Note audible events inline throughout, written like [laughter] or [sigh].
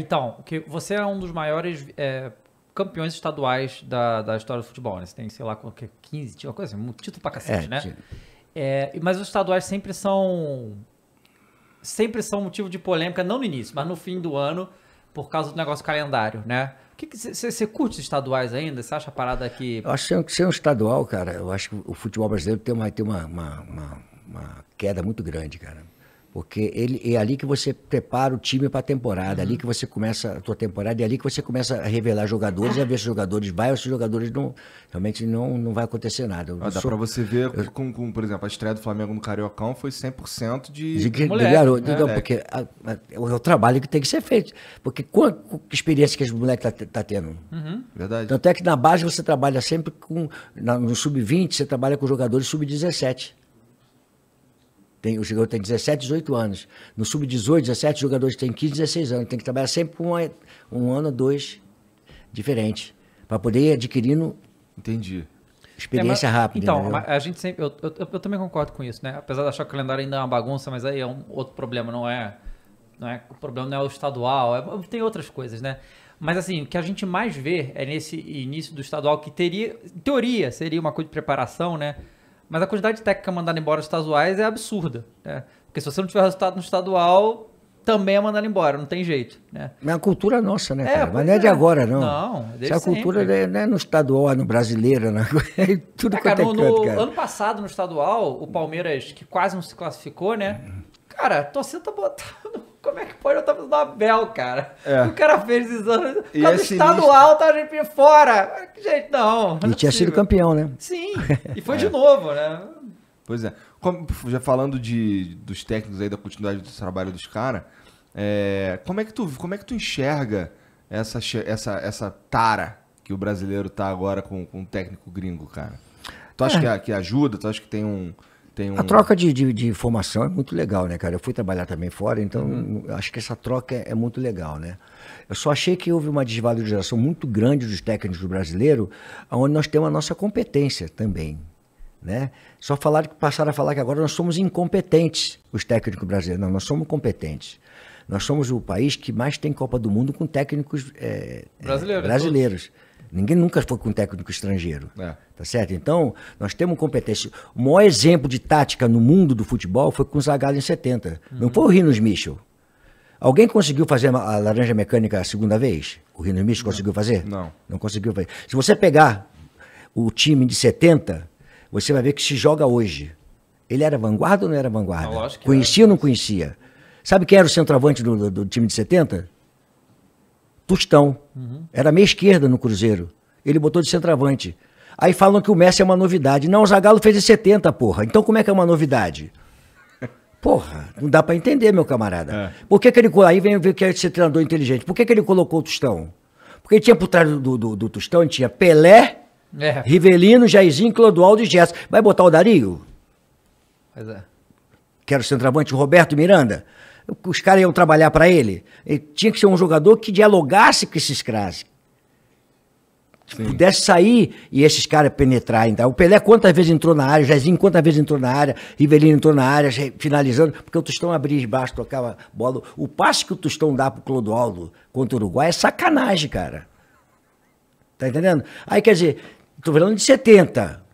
Então, que você é um dos maiores é, campeões estaduais da, da história do futebol, né? Você tem, sei lá, 15, é, uma coisa assim, um título pra é, cacete, né? é, né? É, mas os estaduais sempre são. Sempre são motivo de polêmica, não no início, mas no fim do ano, por causa do negócio calendário, né? Você curte os estaduais ainda? Você acha a parada que. Eu acho que ser um estadual, cara, eu acho que o futebol brasileiro tem uma, tem uma, uma, uma, uma queda muito grande, cara. Porque ele, é ali que você prepara o time para a temporada, é uhum. ali que você começa a tua temporada, é ali que você começa a revelar jogadores, a ver se os jogadores vai ou se os jogadores não. Realmente não, não vai acontecer nada. Ah, dá para você ver, eu, com, com, por exemplo, a estreia do Flamengo no Cariocão foi 100% de. De, de moleque, garoto. Né? Então, porque a, a, é o trabalho que tem que ser feito. Porque quanta experiência que os moleques estão tá, tá tendo? Uhum. Verdade. Tanto é que na base você trabalha sempre com. Na, no sub-20, você trabalha com jogadores sub-17. Tem, o jogador tem 17, 18 anos. No sub-18, 17, jogadores têm 15, 16 anos. Tem que trabalhar sempre com uma, um ano ou dois diferente. Para poder ir adquirindo. Entendi. Experiência é, mas, rápida. Então, né? a gente sempre. Eu, eu, eu, também concordo com isso, né? Apesar de achar que o calendário ainda é uma bagunça, mas aí é um outro problema, não é? Não é o problema não é o estadual, é, tem outras coisas, né? Mas assim, o que a gente mais vê é nesse início do estadual, que teria, em teoria, seria uma coisa de preparação, né? Mas a quantidade de técnica mandada embora nos estaduais é absurda. Né? Porque se você não tiver resultado no estadual, também é mandada embora, não tem jeito. Né? Mas a cultura é nossa, né? É, Mas não é de agora, não. Não, é Se a cultura não é né, no estadual, é no brasileiro, né? é [laughs] tudo ah, é cara, no, canto, cara. Ano passado, no estadual, o Palmeiras, que quase não se classificou, né? Uhum. Cara, a torcida tá botando como é que pode eu estar no Abel, cara? É. O cara fez exame. E é estadual, tá gente fora. Gente, não. não é e tinha sido campeão, né? Sim. E foi [laughs] é. de novo, né? Pois é. Como, já falando de, dos técnicos aí, da continuidade do trabalho dos caras, é, como, é que tu, como é que tu enxerga essa, essa, essa tara que o brasileiro tá agora com, com um técnico gringo, cara? Tu acha é. que, que ajuda? Tu acha que tem um tem um... A troca de, de, de, informação é muito legal, né, cara? Eu fui trabalhar também fora, então uhum. acho que essa troca é, é, muito legal, né? Eu só achei que houve uma desvalorização muito grande dos técnicos do brasileiro, onde nós temos a nossa competência também, né? Só falaram que passaram a falar que agora nós somos incompetentes, os técnicos brasileiros. Não, nós somos competentes. Nós somos o país que mais tem Copa do Mundo com técnicos eh, eh, é, brasileiros. É, brasileiros. Todos Ninguém nunca foi com um técnico estrangeiro. É. Tá certo? Então, nós temos competência. O maior exemplo de tática no mundo do futebol foi com o Zagallo em 70. Uhum. Não foi o Rinos Michel. Alguém conseguiu fazer a laranja mecânica a segunda vez? O Rinos Michel Não. conseguiu fazer? Não. Não conseguiu fazer. Se você pegar o time de 70, você vai ver que se joga hoje. Ele era vanguarda ou não era vanguarda? Não, conhecia era. ou não conhecia? Sabe quem era o centroavante do, do, do time de 70? Tostão. Uhum. Era meia esquerda no Cruzeiro. Ele botou de centroavante. Aí falam que o Messi é uma novidade. Não, o Zagallo fez em 70, porra. Então como é que é uma novidade? [laughs] Porra, não dá para entender, meu camarada. É. Por que, que ele. Aí vem ver que é ser treinador inteligente. Por que, que ele colocou o Tostão? Porque ele tinha por trás do, do, do Tostão, tinha Pelé, é. Rivelino, Jairzinho, Clodoaldo e Gerson. Vai botar o Dario? Pois é. Quero centroavante Roberto Miranda os caras iam trabalhar para ele. Ele tinha que ser um jogador que dialogasse com esses caras. pudesse sair e esses caras penetrar então. O Pelé quantas vezes entrou na área, o Jezinho quantas vezes entrou na área, Rivelino entrou na área, finalizando, porque o Tostão abria embaixo, tocava bola. O passe que o Tostão dá pro Clodoaldo contra o Uruguai é sacanagem, cara. Tá entendendo? Aí quer dizer, tô falando de 70.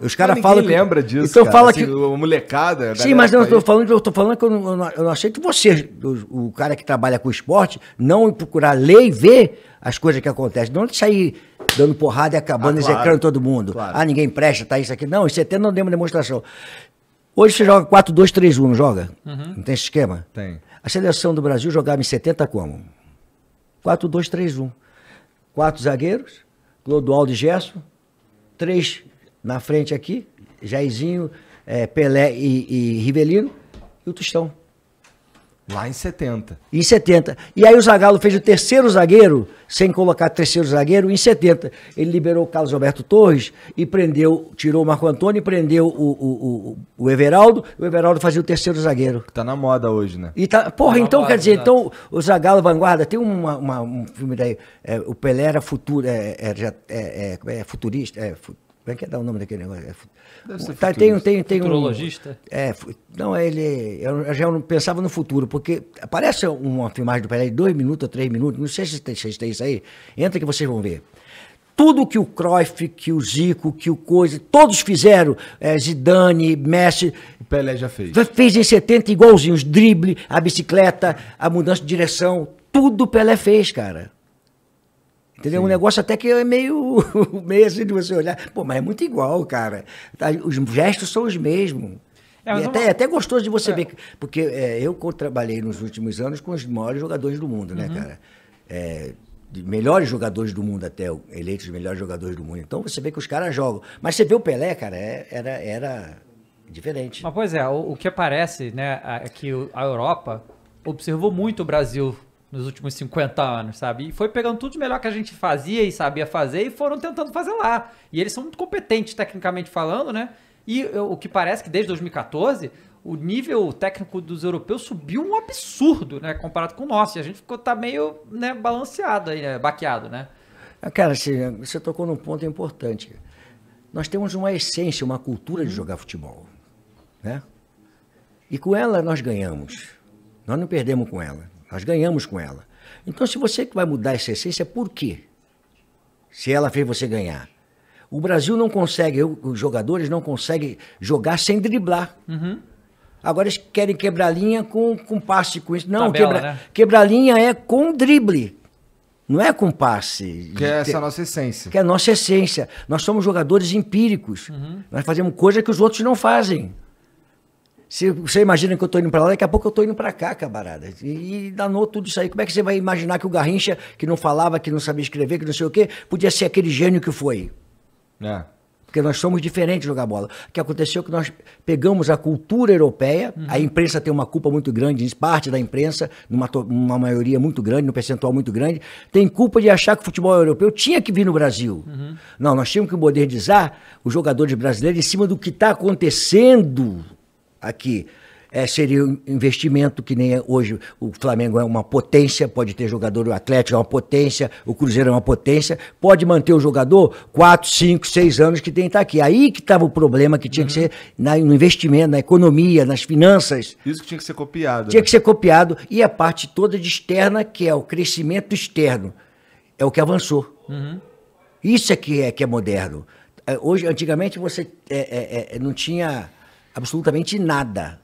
Os caras falam. que lembra disso. Então cara, fala assim, que. O molecada. Sim, mas eu estou tá falando, eu tô falando que eu não, eu não aceito você, o, o, cara que trabalha com esporte, não procurar ler e ver as coisas que acontecem. Não sair dando porrada e ah, acabando, ah, claro, execrando todo mundo. Claro. Ah, ninguém presta, tá isso aqui. Não, em 70 é não deu uma demonstração. Hoje você joga 4-2-3-1, não joga? Uhum. Não tem esse esquema? Tem. A seleção do Brasil jogava em 70 como? 4-2-3-1. Quatro zagueiros, Clodoaldo e Gerson, três na frente aqui, Jairzinho, é, Pelé e, e Rivelino e o Tostão. Lá em 70. Em 70. E aí o Zagallo fez o terceiro zagueiro, sem colocar terceiro zagueiro, em 70. Ele liberou o Carlos Alberto Torres e prendeu, tirou o Marco Antônio e prendeu o, o, o, o Everaldo. O Everaldo fazia o terceiro zagueiro. está tá na moda hoje, né? E tá, porra, tá então moda, quer dizer, né? então o Zagallo Vanguarda, tem uma, uma um filme daí, é, o Pelé era futuro, é, é, é, é futurista, é, como é que é dar o nome daquele negócio? É Deve ser tá, tem, tem, tem Futurologista? Um, é, não, é, ele. Eu já não pensava no futuro, porque aparece uma filmagem do Pelé de dois minutos ou três minutos, não sei se tem, se tem isso aí. Entra que vocês vão ver tudo que o Cruyff, que o Zico, que o Coisa, todos fizeram, é, Zidane, Messi. O Pelé já fez. Fez em 70 igualzinho, os drible, a bicicleta, a mudança de direção, tudo o Pelé fez, cara. Entendeu? Sim. Um negócio até que é meio, [laughs] meio assim de você olhar. Pô, mas é muito igual, cara. Tá, os gestos são os mesmos. É, e até, não... até gostoso de você é. ver. Porque é, eu trabalhei nos últimos anos com os maiores jogadores do mundo, né, uhum. cara? É, melhores jogadores do mundo até, eleitos os melhores jogadores do mundo. Então você vê que os caras jogam. Mas você vê o Pelé, cara, é, era, era diferente. Mas, pois é, o, o que aparece, né, é que a Europa observou muito o Brasil nos últimos 50 anos, sabe? E foi pegando tudo de melhor que a gente fazia e sabia fazer e foram tentando fazer lá. E eles são muito competentes, tecnicamente falando, né? E o que parece que desde 2014 o nível técnico dos europeus subiu um absurdo, né? Comparado com o nosso. E a gente ficou tá meio né, balanceado aí, né, baqueado, né? Ah, cara, você tocou num ponto importante. Nós temos uma essência, uma cultura de jogar futebol, né? E com ela nós ganhamos. Nós não perdemos com ela. Nós ganhamos com ela. Então, se você que vai mudar essa essência, por quê? Se ela fez você ganhar. O Brasil não consegue, os jogadores não conseguem jogar sem driblar. Uhum. Agora eles querem quebrar linha com, com passe, com isso. Não, Tabela, quebra, né? quebrar linha é com drible. Não é com passe. Que é essa a nossa essência. Que é a nossa essência. Nós somos jogadores empíricos. Uhum. Nós fazemos coisas que os outros não fazem. Se você imagina que eu estou indo para lá, daqui a pouco eu estou indo para cá, camarada. E, e danou tudo isso aí. Como é que você vai imaginar que o Garrincha, que não falava, que não sabia escrever, que não sei o quê, podia ser aquele gênio que foi? É. Porque nós somos diferentes jogar bola. O que aconteceu é que nós pegamos a cultura europeia, uhum. a imprensa tem uma culpa muito grande, parte da imprensa, numa, uma maioria muito grande, num percentual muito grande, tem culpa de achar que o futebol é europeu tinha que vir no Brasil. Uhum. Não, nós tínhamos que modernizar os jogadores brasileiros em cima do que está acontecendo aqui. É, seria um investimento que nem é hoje o Flamengo é uma potência, pode ter jogador, o Atlético é uma potência, o Cruzeiro é uma potência, pode manter o jogador 4, 5, 6 anos que tem que estar tá aqui. Aí que estava o problema que tinha uhum. que ser na, no investimento, na economia, nas finanças. Isso que tinha que ser copiado. Tinha né? que ser copiado. E a parte toda de externa, que é o crescimento externo, é o que avançou. Uhum. Isso é que é, que é moderno. É, hoje, antigamente, você é, é, é não tinha absolutamente nada.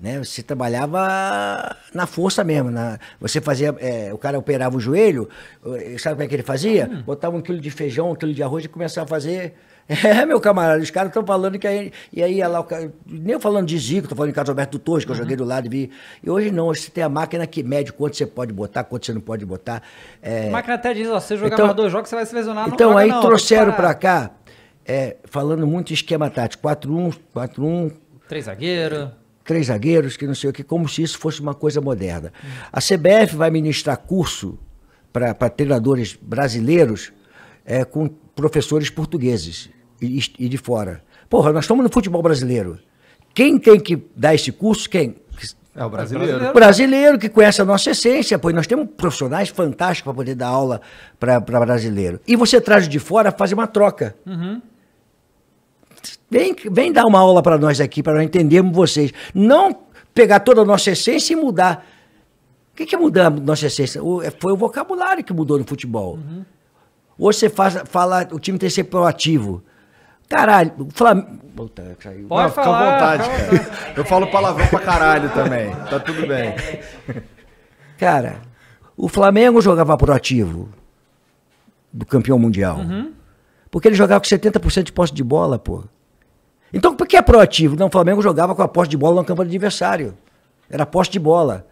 Né? Você trabalhava na força mesmo. Na, você fazia. É, o cara operava o joelho, eh, sabe como é que ele fazia? Hum. Botava um quilo de feijão, um quilo de arroz e começava a fazer. [laughs] É, meu camarada, os caras estão falando que aí. E aí, lá, nem nem falando de Zico, tô falando de Carlos Alberto Torres, que eu uhum. joguei do lado e vi. E hoje não, hoje você tem a máquina que mede quanto você pode botar, quanto você não pode botar. É... A máquina até diz, ó, você jogar então, mais dois jogos, você vai se lesionar. Então, não aí não, trouxeram para cá, é, falando muito esquema tático, 4-1, 4-1, Três zagueiros. Três zagueiros, que não sei o que, como se isso fosse uma coisa moderna. A CBF vai ministrar curso para treinadores brasileiros é, com professores portugueses e, e de fora. Porra, nós estamos no futebol brasileiro. Quem tem que dar esse curso? Quem? É o brasileiro. É o brasileiro que conhece a nossa essência, pois nós temos profissionais fantásticos para poder dar aula para brasileiro. E você traz de fora, faz uma troca. Uhum. Vem, vem dar uma aula para nós aqui, para nós entendermos vocês. Não pegar toda a nossa essência e mudar. O que, que é mudar a nossa essência? O, é, foi o vocabulário que mudou no futebol. Uhum. Hoje você faz, fala, o time tem que ser proativo. Caralho, o Flamengo. Puta, é saiu. Pode Não, falar, fica à vontade, cara. Eu falo palavrão pra caralho também. Tá tudo bem. [laughs] Cara, o Flamengo jogava proativo do campeão mundial. Uhum. Porque ele jogava com 70% de posse de bola, pô. Então, por que é proativo? Não, o Flamengo jogava com a posse de bola no campo do adversário. Era posse de bola.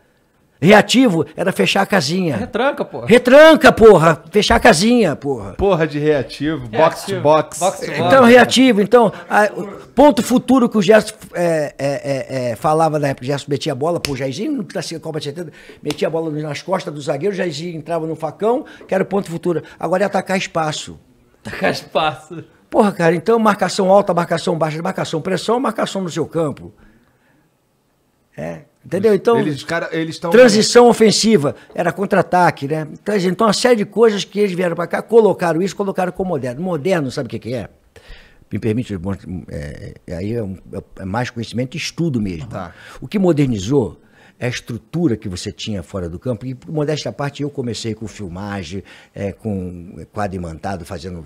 Reativo era fechar a casinha. Retranca, porra. Retranca, porra. Fechar a casinha, porra. Porra de reativo, box to box. então, reativo. Então, a, ponto futuro que o Gerson é, é, é, é, falava na época. O Gerson metia a bola, pô, o Jairzinho, não precisa Copa de 70, metia a bola nas costas do zagueiro, o Jairzinho entrava no facão, que era o ponto futuro. Agora é atacar espaço. Atacar espaço. Porra, cara, então marcação alta, marcação baixa, marcação pressão, marcação no seu campo. É, entendeu? Então, eles, cara, eles tão... transição ofensiva, era contra-ataque, né? Então, então uma série de coisas que eles vieram para cá, colocaram isso, colocaram como moderno. Moderno, sabe o que, que é? me permite, é, é, aí é, um, é, é mais conhecimento, estudo mesmo. Tá. O que modernizou a estrutura que você tinha fora do campo. E, por modéstia à parte, eu comecei com filmagem, é, com imantado, fazendo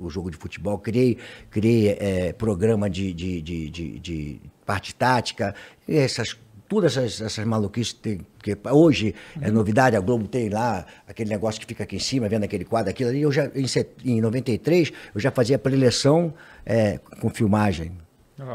o jogo de futebol. Criei, criei é, programa de, de, de, de, de parte tática, essas todas essas, essas maluquices tem, que hoje é uhum. é novidade, a Globo tem lá aquele negócio que fica aqui em cima, vendo aquele quadro, aquilo ali. Eu já, em, em 93, eu já fazia preleção é, com filmagem. Uhum.